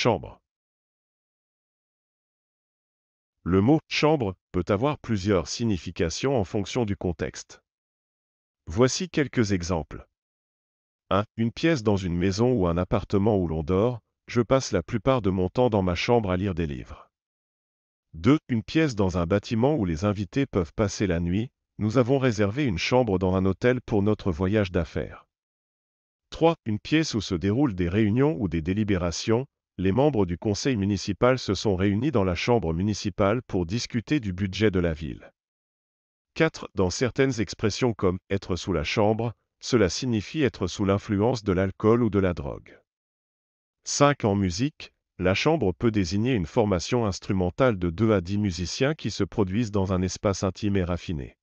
Chambre. Le mot chambre peut avoir plusieurs significations en fonction du contexte. Voici quelques exemples. 1. Une pièce dans une maison ou un appartement où l'on dort, je passe la plupart de mon temps dans ma chambre à lire des livres. 2. Une pièce dans un bâtiment où les invités peuvent passer la nuit, nous avons réservé une chambre dans un hôtel pour notre voyage d'affaires. 3. Une pièce où se déroulent des réunions ou des délibérations, les membres du conseil municipal se sont réunis dans la chambre municipale pour discuter du budget de la ville. 4. Dans certaines expressions comme être sous la chambre, cela signifie être sous l'influence de l'alcool ou de la drogue. 5. En musique, la chambre peut désigner une formation instrumentale de 2 à 10 musiciens qui se produisent dans un espace intime et raffiné.